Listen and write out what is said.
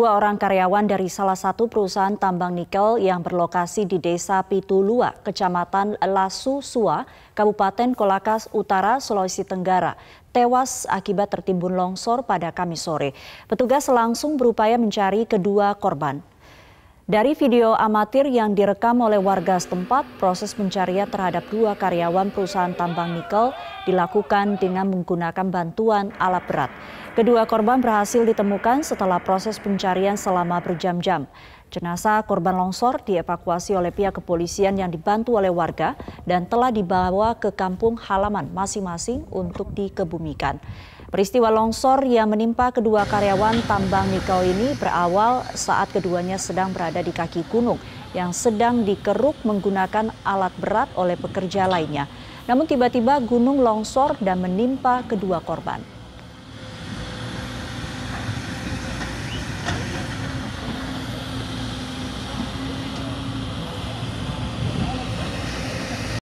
dua orang karyawan dari salah satu perusahaan tambang nikel yang berlokasi di Desa Pitulua, Kecamatan Lasu Sua, Kabupaten Kolakas Utara, Sulawesi Tenggara, tewas akibat tertimbun longsor pada Kamis sore. Petugas langsung berupaya mencari kedua korban. Dari video amatir yang direkam oleh warga setempat, proses pencarian terhadap dua karyawan perusahaan tambang nikel dilakukan dengan menggunakan bantuan alat berat. Kedua korban berhasil ditemukan setelah proses pencarian selama berjam-jam. Jenazah korban longsor dievakuasi oleh pihak kepolisian yang dibantu oleh warga dan telah dibawa ke kampung halaman masing-masing untuk dikebumikan. Peristiwa longsor yang menimpa kedua karyawan tambang nikel ini berawal saat keduanya sedang berada di kaki gunung yang sedang dikeruk menggunakan alat berat oleh pekerja lainnya. Namun tiba-tiba gunung longsor dan menimpa kedua korban.